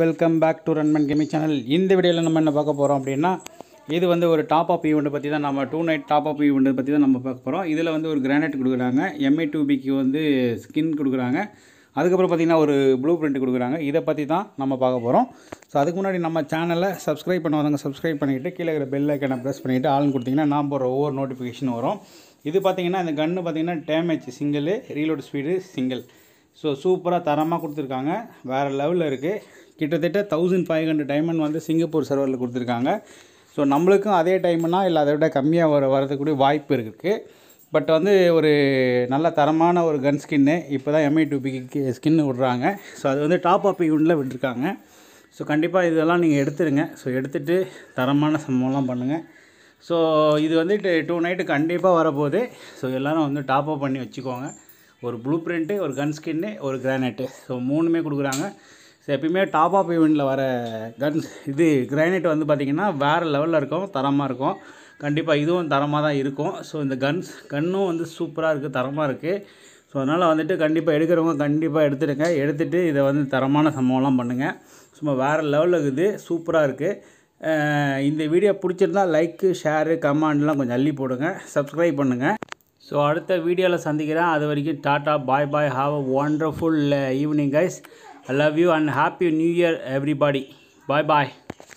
Welcome back to ரன்மன் gaming channel இந்த வீடியோவில் நம்ம என்ன பார்க்க போகிறோம் அப்படின்னா இது வந்து ஒரு டாப் அப் ஈவெண்ட் பற்றி தான் நம்ம tonight top up event பற்றி தான் நம்ம பார்க்க போகிறோம் இதில் வந்து ஒரு கிரானைட் கொடுக்குறாங்க எம்ஐ டூ பிக்கு வந்து ஸ்கின் கொடுக்குறாங்க அதுக்கப்புறம் பார்த்திங்கன்னா ஒரு ப்ளூ பிரிண்ட் கொடுக்குறாங்க இதை பற்றி தான் நம்ம பார்க்க போகிறோம் ஸோ அதுக்கு முன்னாடி நம்ம சேனலை சப்ஸ்கிரைப் பண்ணுவாங்க சப்ஸ்கிரைப் பண்ணிக்கிட்டு கீழே இருக்கிற பெல் ஐக்கனை ப்ரெஸ் பண்ணிவிட்டு ஆள்னு கொடுத்திங்கன்னா நான் போகிற ஒவ்வொரு நோட்டிஃபிகேஷன் வரும் இது பார்த்திங்கன்னா இந்த கன்று பார்த்திங்கன்னா damage single reload speed single so சூப்பராக தரமாக கொடுத்துருக்காங்க வேறு லெவலில் இருக்குது கிட்டத்தட்ட தௌசண்ட் ஃபைவ் ஹண்ட்ரட் டைமண்ட் வந்து சிங்கப்பூர் சர்வரில் கொடுத்துருக்காங்க ஸோ நம்மளுக்கும் அதே டைமுன்னா இல்லை அதை விட கம்மியாக வர வரதுக்கூடிய வாய்ப்பு இருக்குது பட் வந்து ஒரு நல்ல தரமான ஒரு கன் ஸ்கின்னு இப்போ தான் எம்ஐ டூபிக்கு ஸ்கின்னு விட்றாங்க ஸோ அது வந்து டாப் அப் யூனிட்டில் விட்டுருக்காங்க ஸோ கண்டிப்பாக இதெல்லாம் நீங்கள் எடுத்துருங்க ஸோ எடுத்துகிட்டு தரமான சம்பவம்லாம் பண்ணுங்கள் ஸோ இது வந்து டூ நைட்டு கண்டிப்பாக வரப்போகுது ஸோ எல்லோரும் வந்து டாப் அப் பண்ணி வச்சுக்கோங்க ஒரு ப்ளூ பிரிண்ட்டு ஒரு கன் ஸ்கின்னு ஒரு கிரானைட்டு ஸோ மூணுமே கொடுக்குறாங்க ஸோ எப்பயுமே டாப் ஆஃப் ஈவெண்ட்டில் வர கன்ஸ் இது கிரானைட் வந்து பார்த்திங்கன்னா வேறு லெவலில் இருக்கும் தரமாக இருக்கும் கண்டிப்பாக இதுவும் தரமாக தான் இருக்கும் ஸோ இந்த கன்ஸ் கன்னும் வந்து சூப்பராக இருக்குது தரமாக இருக்குது ஸோ அதனால் வந்துட்டு கண்டிப்பாக எடுக்கிறவங்க கண்டிப்பாக எடுத்துடுங்க எடுத்துகிட்டு இதை வந்து தரமான சம்பவம்லாம் பண்ணுங்கள் சும்மா வேறு லெவலில் இருக்குது சூப்பராக இருக்குது இந்த வீடியோ பிடிச்சிருந்தால் லைக்கு ஷேரு கமெண்ட்லாம் கொஞ்சம் அள்ளி போடுங்க சப்ஸ்கிரைப் பண்ணுங்கள் ஸோ அடுத்த வீடியோவில் சந்திக்கிறேன் அது வரைக்கும் tata bye bye have a wonderful evening guys I love you and Happy New Year, everybody. Bye bye.